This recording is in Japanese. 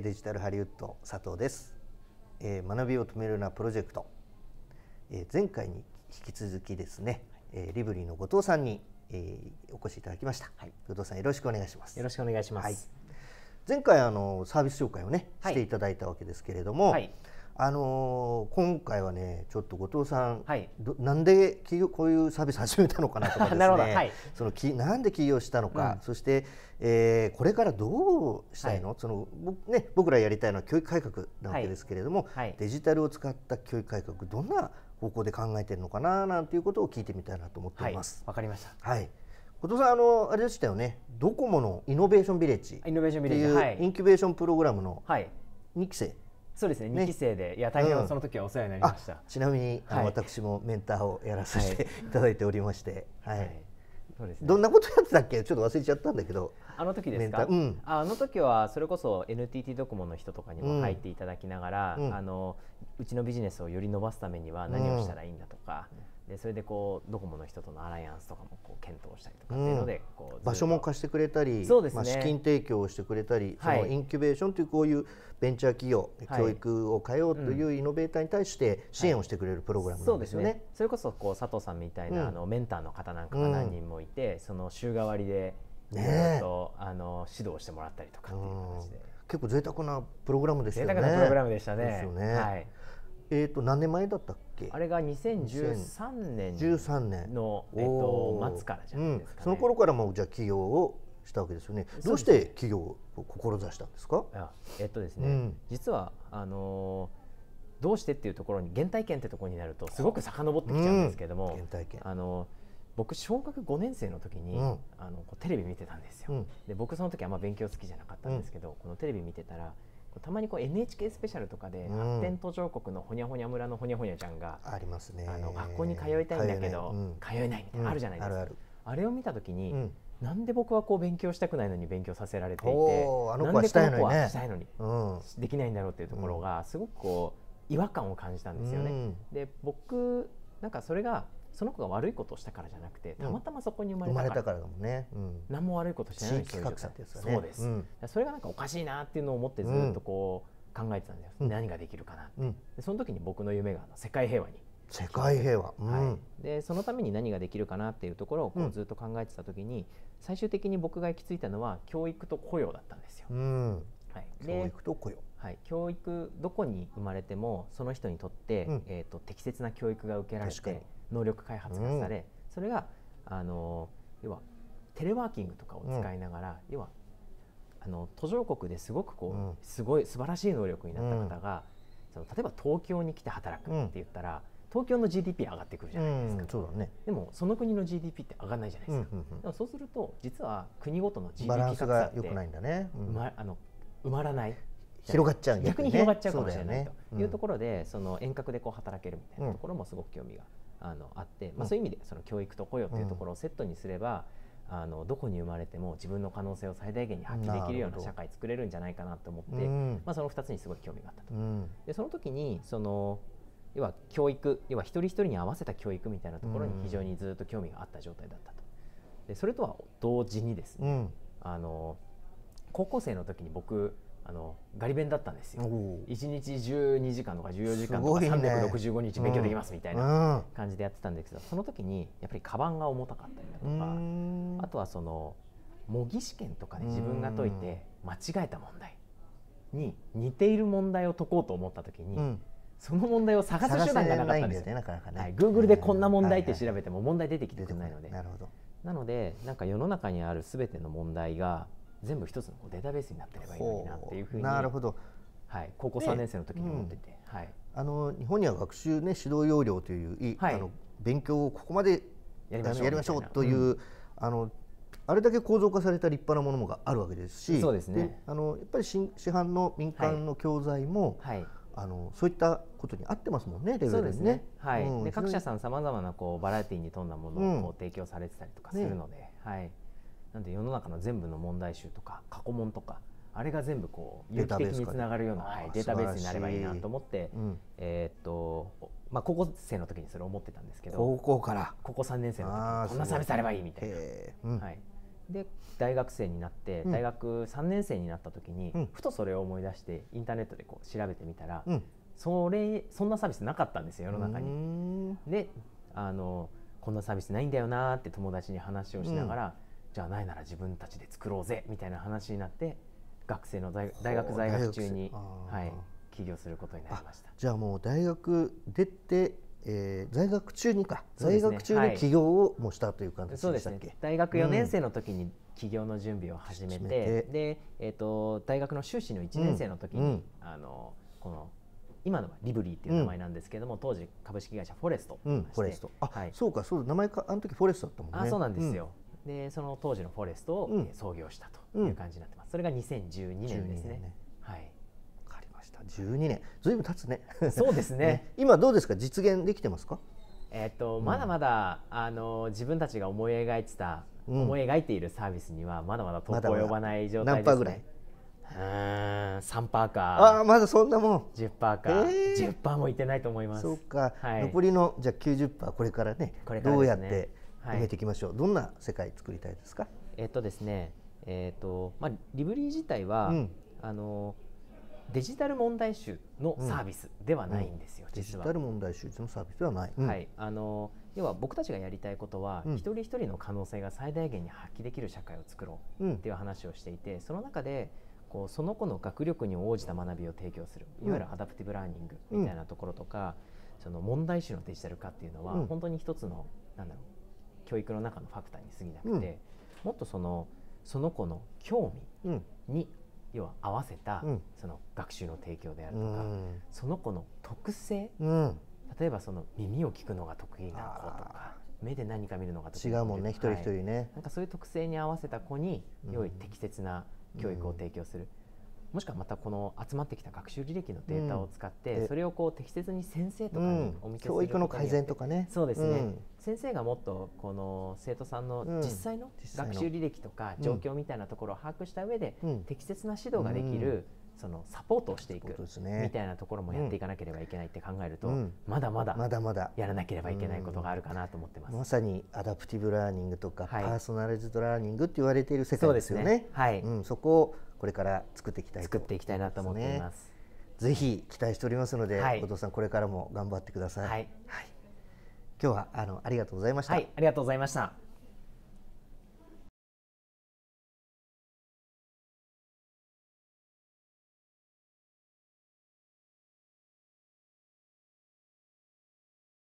デジタルハリウッド佐藤です。学びを止めるなプロジェクト前回に引き続きですね、はリブリーの後藤さんにお越しいただきました、はい、後藤さんよろしくお願いしますよろしくお願いします、はい、前回あのサービス紹介をねしていただいたわけですけれども、はい、あのー、今回はねちょっと後藤さん、はい、なんでこういうサービス始めたのかなとかですね はい、そのきなんで起業したのか、うん、そして、えー、これからどうしたいのはい、そのね、僕らやりたいのは教育改革なわけですけれども、デジタルを使った教育改革どんな方向で考えてるのかななんていうことを聞いてみたいなと思っています。わ、かりました、はい後藤さんあのあれでしたよねドコモのイノベーションビレッジイノベーションビレッジインキュベーションプログラムの2期生、そうですねね2期生でいや大変その時はお世話になりました、うん、ちなみに、はい、私もメンターをやらさせて、い、ただいておりましてはい、はいね、どんなことやってたっけちょっと忘れちゃったんだけどあの時ですか、うん、あの時はそれこそ NTT ドコモの人とかにも入っていただきながら、うん、あのうちのビジネスをより伸ばすためには何をしたらいいんだとか、でそれでこうドコモの人とのアライアンスとかもこう検討したりとかっていうので、うん、場所も貸してくれたり、そうですね、まあ、資金提供をしてくれたり、はい、そのインキュベーションというこういうベンチャー企業、はい、教育を変えようというイノベーターに対して支援をしてくれるプログラムなんですよね。はい、そねそれこそこう佐藤さんみたいな、うん、あのメンターの方なんかが何人もいて、その週替わりでねとあの指導してもらったりとかっていう形で、結構贅沢なプログラムでしたよね。贅沢なプログラムでしたね。ですよね。はい。えっ、ー、と何年前だったっけ？あれが2013年13年のえっ、と末からじゃないですか、ねうん、その頃からもうじゃあ起業をしたわけですよね。どうして起業を志したんですか？すえっ、とですね、うん、実はあのー、どうしてっていうところに原体験ってところになるとすごく遡ってきちゃうんですけども、うん、原体験あの僕小学5年生の時に、うん、あのテレビ見てたんですよ、うん、で僕その時あんま勉強好きじゃなかったんですけど、うん、このテレビ見てたらたまにこう NHK スペシャルとかで、発展途上国のほにゃほにゃ村のほにゃほにゃちゃんがありますねあの学校に通いたいんだけど通えない,、みたいなあるじゃないですか、あれを見た時に、なんで僕はこう勉強したくないのに勉強させられていてなんでこの子はしたいのに、できないんだろうっていうところがすごくこう違和感を感じたんですよね。で僕なんかそれがその子が悪いことをしたからじゃなくてたまたまそこに生まれたから,、だもんね、何も悪いことしてない地域格差ですよねそうです、それがなんかおかしいなっていうのを思ってずっとこう考えてたんです、うん、何ができるかなって、でその時に僕の夢が世界平和に世界平和、はい、でそのために何ができるかなっていうところをこうずっと考えてた時に、最終的に僕が行き着いたのは教育と雇用だったんですよ、はい、教育と雇用はい、教育どこに生まれてもその人にとって、うん、えーと、と適切な教育が受けられて能力開発がされ、うん、それがあの要はテレワーキングとかを使いながら、うん、要はあの途上国ですごくこう、うん、すごい素晴らしい能力になった方が、その例えば東京に来て働くって言ったら、東京の GDP 上がってくるじゃないですか、そうだね、でもその国の GDP って上がらないじゃないですか、うんうんうん、でもそうすると実は国ごとの GDP 格差が良くないんだね、まあの埋まらない広がっちゃう、逆に広がっちゃうかもしれない、ね、というところで、うん、その遠隔でこう働けるみたいなところもすごく興味があのあって、まあ、そういう意味でその教育と雇用というところをセットにすれば、うん、あのどこに生まれても自分の可能性を最大限に発揮できるような社会作れるんじゃないかなと思って、まあ、その2つにすごい興味があったと。うん、でその時にその要は教育要は一人一人に合わせた教育みたいなところに非常にずっと興味があった状態だったと。でそれとは同時にですね、あの高校生の時に僕あのガリ弁だったんですよ1日12時間とか14時間とか365日勉強できますみたいな感じでやってたんですけど、その時にやっぱりカバンが重たかったりだとかあとはその模擬試験とかで自分が解いて間違えた問題に似ている問題を解こうと思った時に、その問題を探す手段がなかったんですよ。なかなかね。はい、g o でこんな問題って調べても問題出てきてくれないので。なるほど。なのでなんか世の中にあるすべての問題が全部一つのデータベースになってればいいのになっていうふうになるほど、はい、高校3年生の時に思ってて、うん、はい、あの日本には学習、ね、指導要領という、はい、あの勉強をここまでやりましょうという、うん、あのあれだけ構造化された立派なものがあるわけですしそうですね、ね、あのやっぱり市販の民間の教材も、はい、はいあのそういったことに合ってますもんね、レベルね。そうですね。はい。各社さんさまざまなこうバラエティーに富んだものを提供されてたりとかするので、うはい。なんで世の中の全部の問題集とか過去問とかあれが全部こう有機的につながるようなはい、データベースになればいいなと思って、うん、えー、っとまあ、高校生の時にそれ思ってたんですけど高校から高校3年生の時にこんなサービスあればいいみたいな。はいで大学生になって大学3年生になった時に、うん、ふとそれを思い出してインターネットでこう調べてみたら、うん、それそんなサービスなかったんですよ世の中に。であのこんなサービスないんだよなって友達に話をしながら、うじゃあないなら自分たちで作ろうぜみたいな話になって学生の大学在学中に、はい、起業することになりましたじゃあもう大学出て、えー、在学中にか、ね、在学中に起業をもしたという感じでしたっけ、はい、ね大学4年生の時に起業の準備を始めてうん、で、えーと、大学の修士の1年生の時に、うん、あのこの今のはリブリーっていう名前なんですけれども、うん、当時株式会社フォレスト、うん、フォレストあ、はい、そうかそう名前かあの時フォレストだったもんねあそうなんですよ、でその当時のフォレストを創業したという感じになってます、それが2012年ですねはい分かりました12年ずいぶん経つねそうですね、ね、今どうですか実現できてますかえっと、とまだまだ、あの自分たちが思い描いてた、うん、思い描いているサービスにはまだまだ遠く及ばない状態です、ね、何パーぐらいうん3パーかあまだそんなもん10パーか、えー、10パーもいってないと思いますそうか、はい、残りのじゃあ90パーこれからねこれから、ね、どうやって埋めていきましょう、はい、どんな世界作りたいですかえっとですねえっ、とまあリブリー自体は、うん、あのデジタル問題集のサービスではないんですよ、うん、デジタル問題集のサービスではない、うん、はいあの要は僕たちがやりたいことは、うん、一人一人の可能性が最大限に発揮できる社会を作ろうっていう話をしていて、その中でこうその子の学力に応じた学びを提供するいわゆるアダプティブラーニングみたいなところとか、その問題集のデジタル化っていうのは、本当に一つのなんだろう教育の中のファクターに過ぎなくて、うん、もっとそのその子の興味に、要は合わせた、その学習の提供であるとか、その子の特性、例えばその耳を聞くのが得意な子とか目で何か見るのが違うもんね、一人一人ねなんかそういう特性に合わせた子に良い適切な教育を提供する、もしくはまたこの集まってきた学習履歴のデータを使って、それをこう適切に先生とかにお見せする、教育の改善とかねそうですね、先生がもっとこの生徒さんの実際の学習履歴とか状況みたいなところを把握した上で、適切な指導ができる、そのサポートをしていく、みたいなところもやっていかなければいけないって考えると、うん、まだまだまだまだやらなければいけないことがあるかなと思ってます、うん、まさにアダプティブラーニングとか、パーソナライズドラーニングって言われている世界ですよね。ねはい、うん、そこをこれから作っていきたい作っていきたいなと思っています、ぜひ期待しておりますので、はい、後藤さんこれからも頑張ってください、はい、はい、今日はあのありがとうございました、はい、ありがとうございました